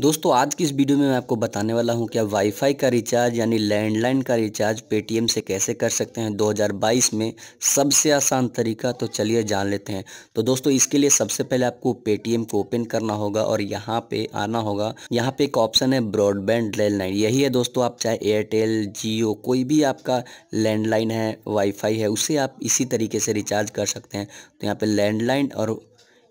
दोस्तों आज की इस वीडियो में मैं आपको बताने वाला हूं कि आप वाईफाई का रिचार्ज यानी लैंडलाइन का रिचार्ज पेटीएम से कैसे कर सकते हैं 2022 में सबसे आसान तरीका तो चलिए जान लेते हैं तो दोस्तों इसके लिए सबसे पहले आपको पेटीएम को ओपन करना होगा और यहां पे आना होगा यहां पे एक ऑप्शन है ब्रॉडबैंड लैंडलाइन यही है दोस्तों आप चाहे एयरटेल जियो कोई भी आपका लैंडलाइन है वाईफाई है उसे आप इसी तरीके से रिचार्ज कर सकते हैं तो यहाँ पर लैंडलाइन और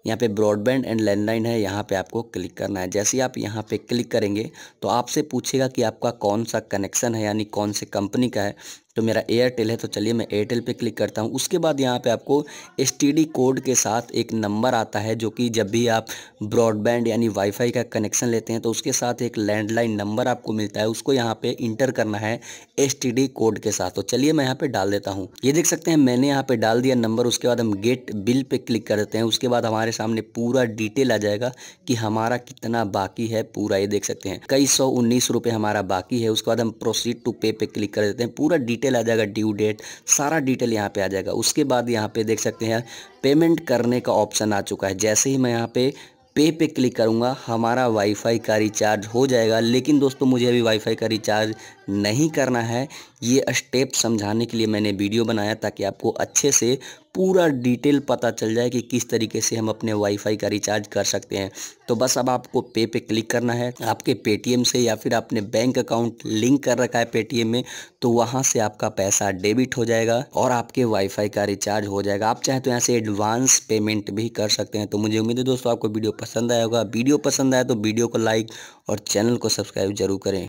यहाँ पे ब्रॉडबैंड एंड लैंडलाइन है यहाँ पे आपको क्लिक करना है जैसे आप यहाँ पे क्लिक करेंगे तो आपसे पूछेगा कि आपका कौन सा कनेक्शन है यानी कौन से कंपनी का है तो मेरा एयरटेल है तो चलिए मैं एयरटेल पे क्लिक करता हूँ उसके बाद यहाँ पे आपको एस कोड के साथ एक नंबर आता है जो कि जब भी आप ब्रॉडबैंड यानी वाईफाई का कनेक्शन लेते हैं तो उसके साथ एक लैंडलाइन नंबर आपको मिलता है उसको यहाँ पे इंटर करना है एस कोड के साथ तो चलिए मैं यहाँ पे डाल देता हूँ ये देख सकते हैं मैंने यहाँ पे डाल दिया नंबर उसके बाद हम गेट बिल पे क्लिक कर देते हैं उसके बाद हमारे सामने पूरा डिटेल आ जाएगा कि हमारा कितना बाकी है पूरा ये देख सकते हैं कई सौ उन्नीस रुपये हमारा बाकी है उसके बाद हम प्रोसीड टू पे पे क्लिक कर देते हैं पूरा डिटेल डिटेल आ जाएगा ड्यू डेट सारा डिटेल यहाँ पे आ जाएगा उसके बाद यहाँ पे देख सकते हैं पेमेंट करने का ऑप्शन आ चुका है जैसे ही मैं यहाँ पे पे पे क्लिक करूँगा हमारा वाईफाई का रिचार्ज हो जाएगा लेकिन दोस्तों मुझे अभी वाईफाई का रिचार्ज नहीं करना है ये स्टेप समझाने के लिए मैंने वीडियो बनाया ताकि आपको अच्छे से पूरा डिटेल पता चल जाए कि किस तरीके से हम अपने वाईफाई का रिचार्ज कर सकते हैं तो बस अब आपको पे पे क्लिक करना है आपके पेटीएम से या फिर आपने बैंक अकाउंट लिंक कर रखा है पेटीएम में तो वहाँ से आपका पैसा डेबिट हो जाएगा और आपके वाईफाई का रिचार्ज हो जाएगा आप चाहे तो यहाँ से एडवांस पेमेंट भी कर सकते हैं तो मुझे उम्मीद है दोस्तों आपको वीडियो पसंद आया होगा वीडियो पसंद आया तो वीडियो को लाइक और चैनल को सब्सक्राइब जरूर करें